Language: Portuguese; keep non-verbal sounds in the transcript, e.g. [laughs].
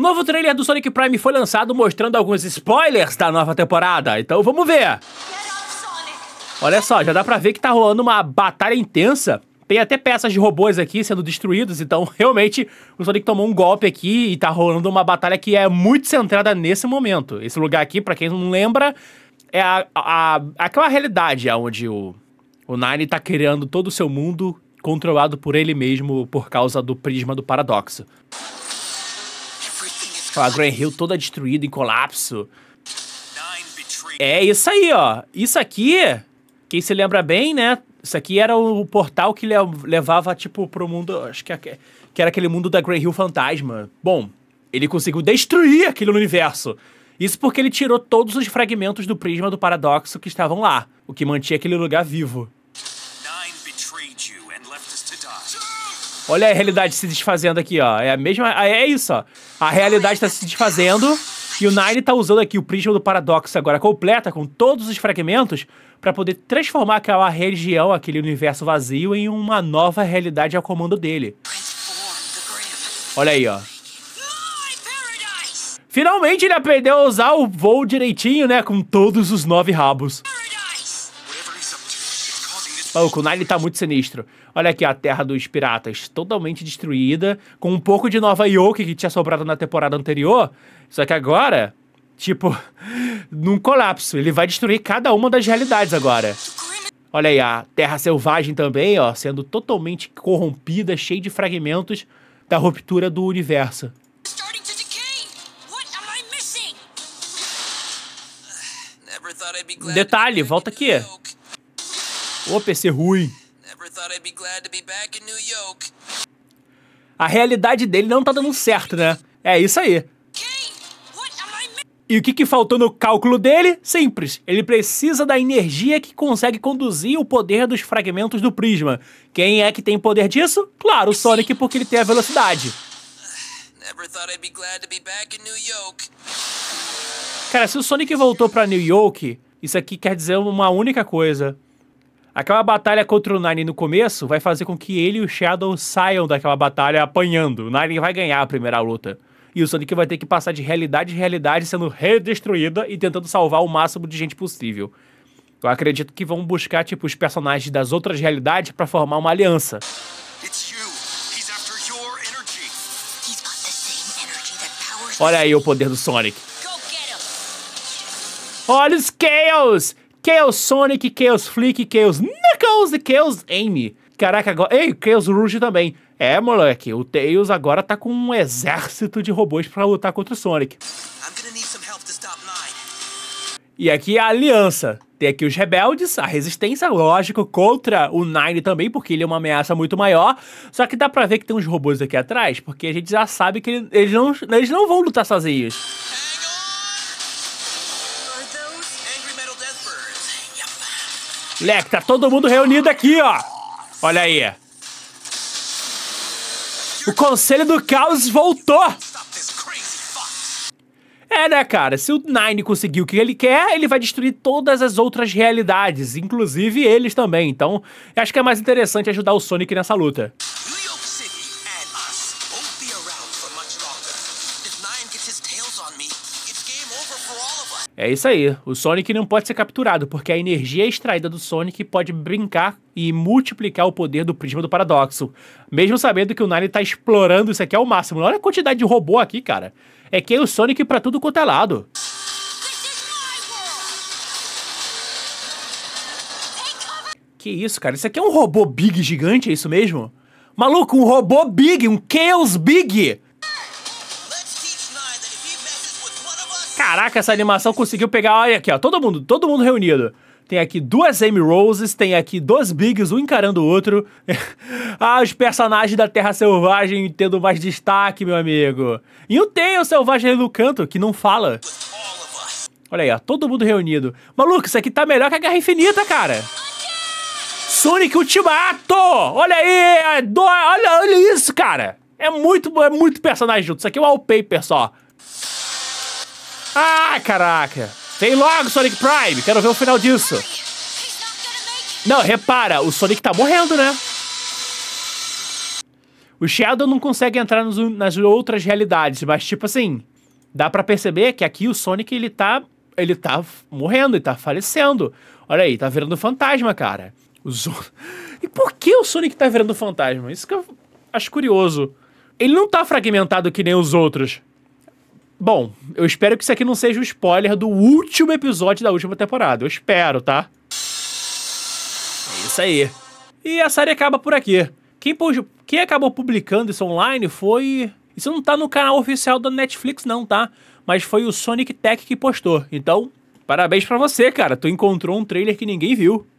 O novo trailer do Sonic Prime foi lançado mostrando alguns spoilers da nova temporada, então vamos ver. Olha só, já dá pra ver que tá rolando uma batalha intensa. Tem até peças de robôs aqui sendo destruídos, então [laughs] realmente o Sonic tomou um golpe aqui e tá rolando uma batalha que é muito centrada nesse momento. Esse lugar aqui, para quem não lembra, é a, a, aquela realidade onde o, o Nine tá criando todo o seu mundo controlado por ele mesmo por causa do prisma do paradoxo. A lá, Grand Hill toda destruída, em colapso. É isso aí, ó. Isso aqui, quem se lembra bem, né? Isso aqui era o portal que levava, tipo, pro mundo... Acho que, que era aquele mundo da Grand Hill Fantasma. Bom, ele conseguiu destruir aquele universo. Isso porque ele tirou todos os fragmentos do prisma do paradoxo que estavam lá, o que mantinha aquele lugar vivo. Olha a realidade se desfazendo aqui, ó. É a mesma... É, é isso, ó. A realidade está se desfazendo e o Nile está usando aqui o prisma do paradoxo agora completa com todos os fragmentos para poder transformar aquela região, aquele universo vazio em uma nova realidade ao comando dele. Olha aí, ó. Finalmente ele aprendeu a usar o voo direitinho, né? Com todos os nove rabos o Nile tá muito sinistro. Olha aqui a terra dos piratas, totalmente destruída, com um pouco de Nova York que tinha sobrado na temporada anterior. Só que agora, tipo, [laughs] num colapso. Ele vai destruir cada uma das realidades agora. Olha aí, a terra selvagem também, ó, sendo totalmente corrompida, cheia de fragmentos da ruptura do universo. [sighs] Detalhe, volta aqui. Ô, PC ruim. A realidade dele não tá dando certo, né? É isso aí. E o que, que faltou no cálculo dele? Simples. Ele precisa da energia que consegue conduzir o poder dos fragmentos do prisma. Quem é que tem poder disso? Claro, o Sonic, porque ele tem a velocidade. [sighs] Cara, se o Sonic voltou para New York, isso aqui quer dizer uma única coisa. Aquela batalha contra o Nine no começo vai fazer com que ele e o Shadow saiam daquela batalha apanhando. O Nine vai ganhar a primeira luta. E o Sonic vai ter que passar de realidade em realidade, sendo redestruída e tentando salvar o máximo de gente possível. Eu acredito que vão buscar, tipo, os personagens das outras realidades para formar uma aliança. Olha aí o poder do Sonic. Olha os Chaos! Chaos Sonic, Chaos Flick, Chaos Knuckles e Chaos Amy. Caraca, agora... Ei, Chaos Rouge também. É, moleque, o Tails agora tá com um exército de robôs para lutar contra o Sonic. E aqui a aliança. Tem aqui os rebeldes, a resistência, lógico, contra o Nine também, porque ele é uma ameaça muito maior. Só que dá pra ver que tem uns robôs aqui atrás, porque a gente já sabe que ele, eles, não, eles não vão lutar sozinhos. Moleque, tá todo mundo reunido aqui, ó. Olha aí. O Conselho do Caos voltou. É, né, cara? Se o Nine conseguir o que ele quer, ele vai destruir todas as outras realidades, inclusive eles também. Então, acho que é mais interessante ajudar o Sonic nessa luta. É isso aí. O Sonic não pode ser capturado, porque a energia extraída do Sonic pode brincar e multiplicar o poder do prisma do paradoxo. Mesmo sabendo que o Nine tá explorando isso aqui ao é máximo. Olha a quantidade de robô aqui, cara. É que é o Sonic pra tudo quanto é lado. Que isso, cara? Isso aqui é um robô big gigante, é isso mesmo? Maluco, um robô big, um Chaos Big! Caraca, essa animação conseguiu pegar. Olha aqui, ó. Todo mundo, todo mundo reunido. Tem aqui duas Amy Roses, tem aqui dois Bigs, um encarando o outro. [laughs] ah, os personagens da Terra Selvagem tendo mais destaque, meu amigo. E o tem o Selvagem no canto, que não fala. Olha aí, ó, todo mundo reunido. Maluco, isso aqui tá melhor que a Guerra Infinita, cara. Sonic Ultimato! Olha aí, é olha, olha isso, cara. É muito, é muito personagem junto. Isso aqui é wallpaper só. Ah, caraca! Vem logo, Sonic Prime! Quero ver o final disso! Não, repara, o Sonic tá morrendo, né? O Shadow não consegue entrar nos, nas outras realidades, mas tipo assim, dá para perceber que aqui o Sonic ele tá ele tá morrendo, e tá falecendo. Olha aí, tá virando fantasma, cara. Zo... E por que o Sonic tá virando fantasma? Isso que eu acho curioso. Ele não tá fragmentado que nem os outros. Bom, eu espero que isso aqui não seja o um spoiler do último episódio da última temporada. Eu espero, tá? É isso aí. E a série acaba por aqui. Quem, quem acabou publicando isso online foi. Isso não tá no canal oficial da Netflix, não, tá? Mas foi o Sonic Tech que postou. Então, parabéns para você, cara. Tu encontrou um trailer que ninguém viu.